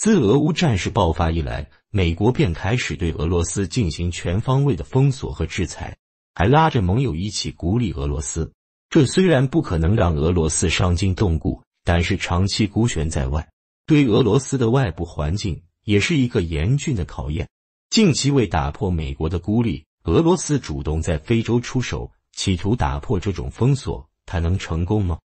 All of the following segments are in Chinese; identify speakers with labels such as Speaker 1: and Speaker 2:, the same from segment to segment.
Speaker 1: 自俄乌战事爆发以来，美国便开始对俄罗斯进行全方位的封锁和制裁，还拉着盟友一起孤立俄罗斯。这虽然不可能让俄罗斯伤筋动骨，但是长期孤悬在外，对俄罗斯的外部环境也是一个严峻的考验。近期为打破美国的孤立，俄罗斯主动在非洲出手，企图打破这种封锁，它能成功吗？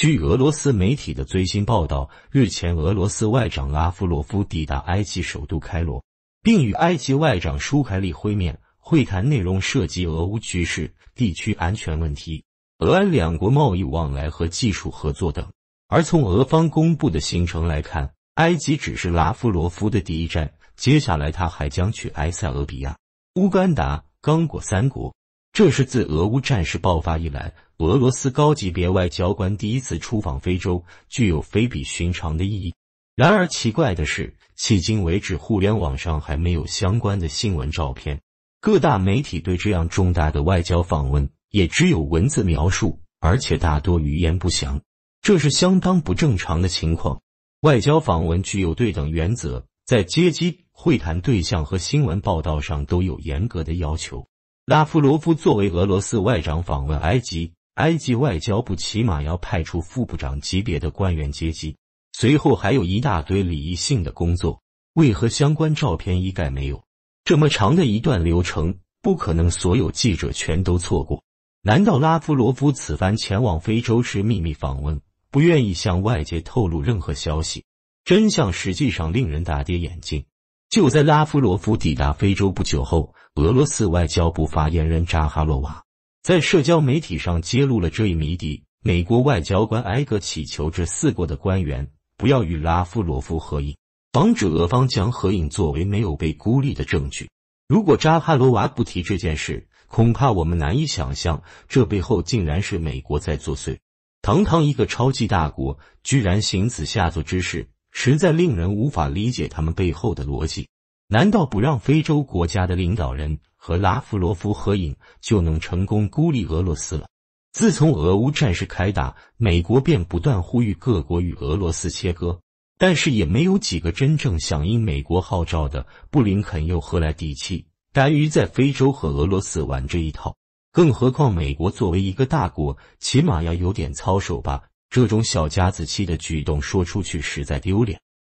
Speaker 1: 据俄罗斯媒体的最新报道，日前俄罗斯外长拉夫罗夫抵达埃及首都开罗，并与埃及外长舒凯利会面，会谈内容涉及俄乌局势、地区安全问题、俄埃两国贸易往来和技术合作等。而从俄方公布的行程来看，埃及只是拉夫罗夫的第一站，接下来他还将去埃塞俄比亚、乌干达、刚果三国。这是自俄乌战事爆发以来。俄罗斯高级别外交官第一次出访非洲，具有非比寻常的意义。然而，奇怪的是，迄今为止，互联网上还没有相关的新闻照片。各大媒体对这样重大的外交访问也只有文字描述，而且大多语焉不详。这是相当不正常的情况。外交访问具有对等原则，在接机、会谈对象和新闻报道上都有严格的要求。拉夫罗夫作为俄罗斯外长访问埃及。埃及外交部起码要派出副部长级别的官员接机，随后还有一大堆礼仪性的工作。为何相关照片一概没有？这么长的一段流程，不可能所有记者全都错过。难道拉夫罗夫此番前往非洲是秘密访问，不愿意向外界透露任何消息？真相实际上令人大跌眼镜。就在拉夫罗夫抵达非洲不久后，俄罗斯外交部发言人扎哈罗娃。在社交媒体上揭露了这一谜底。美国外交官挨个祈求这四国的官员不要与拉夫罗夫合影，防止俄方将合影作为没有被孤立的证据。如果扎帕罗娃不提这件事，恐怕我们难以想象这背后竟然是美国在作祟。堂堂一个超级大国，居然行此下作之事，实在令人无法理解他们背后的逻辑。难道不让非洲国家的领导人和拉夫罗夫合影就能成功孤立俄罗斯了？自从俄乌战事开打，美国便不断呼吁各国与俄罗斯切割，但是也没有几个真正响应美国号召的。布林肯又何来底气敢于在非洲和俄罗斯玩这一套？更何况美国作为一个大国，起码要有点操守吧？这种小家子气的举动说出去实在丢脸。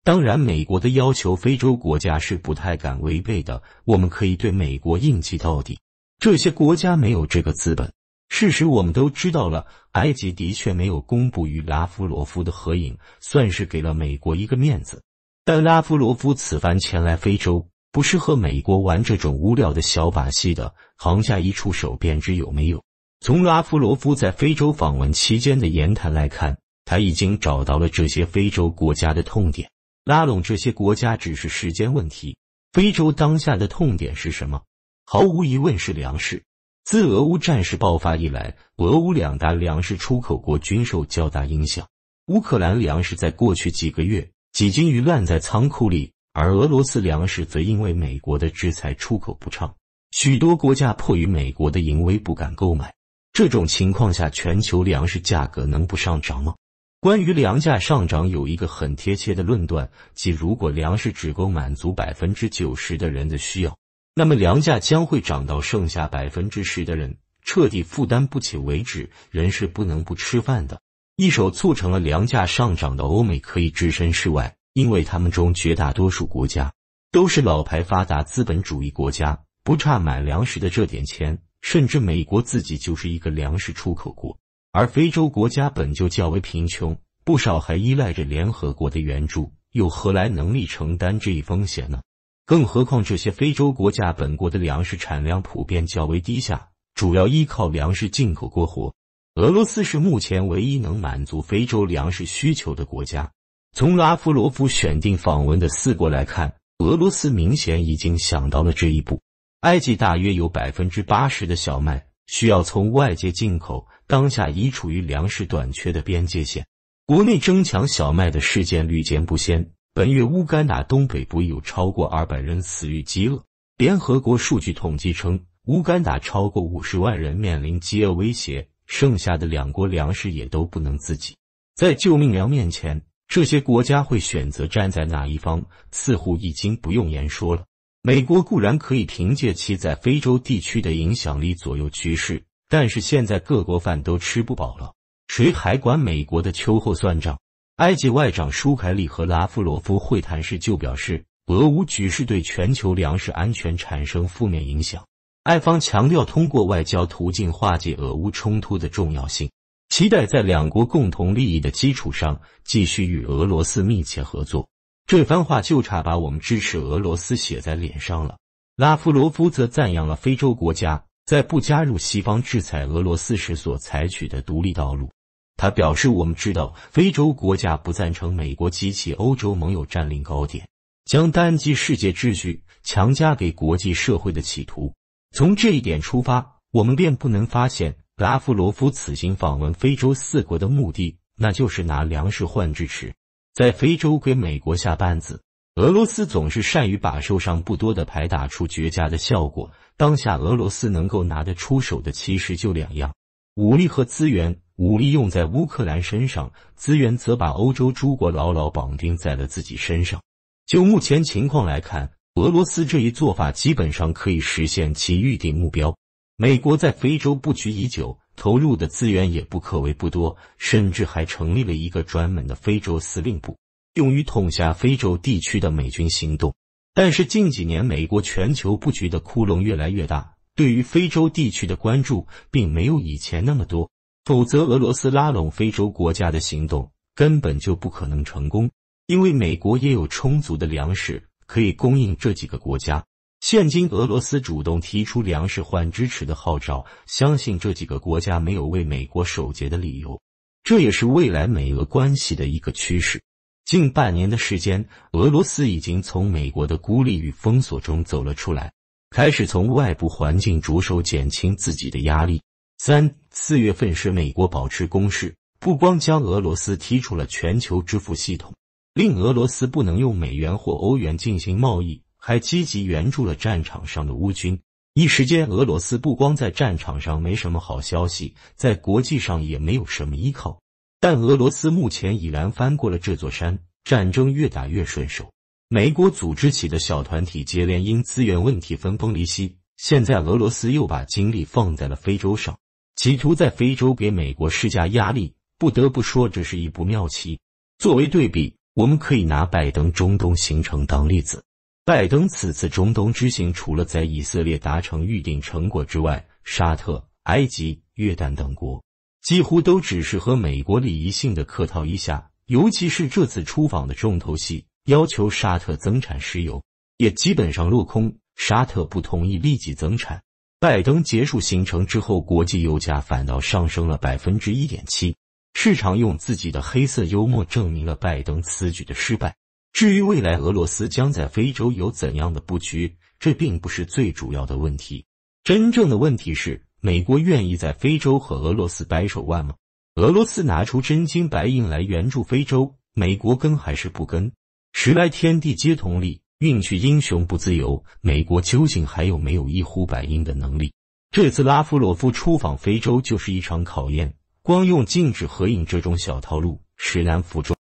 Speaker 1: 当然，美国的要求非洲国家是不太敢违背的。我们可以对美国硬气到底，这些国家没有这个资本。事实我们都知道了，埃及的确没有公布与拉夫罗夫的合影，算是给了美国一个面子。但拉夫罗夫此番前来非洲，不是和美国玩这种无聊的小把戏的。行家一出手，便知有没有。从拉夫罗夫在非洲访问期间的言谈来看，他已经找到了这些非洲国家的痛点。拉拢这些国家只是时间问题。非洲当下的痛点是什么？毫无疑问是粮食。自俄乌战事爆发以来，俄乌两大粮食出口国均受较大影响。乌克兰粮食在过去几个月几近于烂在仓库里，而俄罗斯粮食则因为美国的制裁出口不畅，许多国家迫于美国的淫威不敢购买。这种情况下，全球粮食价格能不上涨吗？关于粮价上涨，有一个很贴切的论断，即如果粮食只够满足百分之九十的人的需要，那么粮价将会涨到剩下百分之十的人彻底负担不起为止。人是不能不吃饭的。一手促成了粮价上涨的欧美可以置身事外，因为他们中绝大多数国家都是老牌发达资本主义国家，不差买粮食的这点钱，甚至美国自己就是一个粮食出口国。而非洲国家本就较为贫穷，不少还依赖着联合国的援助，又何来能力承担这一风险呢？更何况这些非洲国家本国的粮食产量普遍较为低下，主要依靠粮食进口过活。俄罗斯是目前唯一能满足非洲粮食需求的国家。从拉夫罗夫选定访问的四国来看，俄罗斯明显已经想到了这一步。埃及大约有百分之八十的小麦需要从外界进口。当下已处于粮食短缺的边界线，国内争抢小麦的事件屡见不鲜。本月，乌干达东北部有超过二百人死于饥饿。联合国数据统计称，乌干达超过五十万人面临饥饿威胁。剩下的两国粮食也都不能自给，在救命粮面前，这些国家会选择站在哪一方，似乎已经不用言说了。美国固然可以凭借其在非洲地区的影响力左右局势。但是现在各国饭都吃不饱了，谁还管美国的秋后算账？埃及外长舒凯利和拉夫罗夫会谈时就表示，俄乌局势对全球粮食安全产生负面影响。埃方强调通过外交途径化解俄乌冲突的重要性，期待在两国共同利益的基础上继续与俄罗斯密切合作。这番话就差把我们支持俄罗斯写在脸上了。拉夫罗夫则赞扬了非洲国家。在不加入西方制裁俄罗斯时所采取的独立道路，他表示：“我们知道非洲国家不赞成美国及其欧洲盟友占领高点，将单极世界秩序强加给国际社会的企图。从这一点出发，我们便不能发现，拉夫罗夫此行访问非洲四国的目的，那就是拿粮食换支持，在非洲给美国下绊子。”俄罗斯总是善于把受伤不多的牌打出绝佳的效果。当下俄罗斯能够拿得出手的其实就两样：武力和资源。武力用在乌克兰身上，资源则把欧洲诸国牢牢绑定在了自己身上。就目前情况来看，俄罗斯这一做法基本上可以实现其预定目标。美国在非洲布局已久，投入的资源也不可谓不多，甚至还成立了一个专门的非洲司令部。用于统辖非洲地区的美军行动，但是近几年美国全球布局的窟窿越来越大，对于非洲地区的关注并没有以前那么多。否则，俄罗斯拉拢非洲国家的行动根本就不可能成功，因为美国也有充足的粮食可以供应这几个国家。现今俄罗斯主动提出粮食换支持的号召，相信这几个国家没有为美国守节的理由。这也是未来美俄关系的一个趋势。近半年的时间，俄罗斯已经从美国的孤立与封锁中走了出来，开始从外部环境着手减轻自己的压力。三四月份是美国保持攻势，不光将俄罗斯踢出了全球支付系统，令俄罗斯不能用美元或欧元进行贸易，还积极援助了战场上的乌军。一时间，俄罗斯不光在战场上没什么好消息，在国际上也没有什么依靠。但俄罗斯目前已然翻过了这座山，战争越打越顺手。美国组织起的小团体接连因资源问题分崩离析，现在俄罗斯又把精力放在了非洲上，企图在非洲给美国施加压力。不得不说，这是一步妙棋。作为对比，我们可以拿拜登中东行程当例子。拜登此次中东之行，除了在以色列达成预定成果之外，沙特、埃及、约旦等国。几乎都只是和美国礼仪性的客套一下，尤其是这次出访的重头戏，要求沙特增产石油，也基本上落空。沙特不同意立即增产。拜登结束行程之后，国际油价反倒上升了百分之一点七，市场用自己的黑色幽默证明了拜登此举的失败。至于未来俄罗斯将在非洲有怎样的布局，这并不是最主要的问题，真正的问题是。美国愿意在非洲和俄罗斯掰手腕吗？俄罗斯拿出真金白银来援助非洲，美国跟还是不跟？时来天地皆同力，运去英雄不自由。美国究竟还有没有一呼百应的能力？这次拉夫罗夫出访非洲就是一场考验，光用禁止合影这种小套路，实难服众。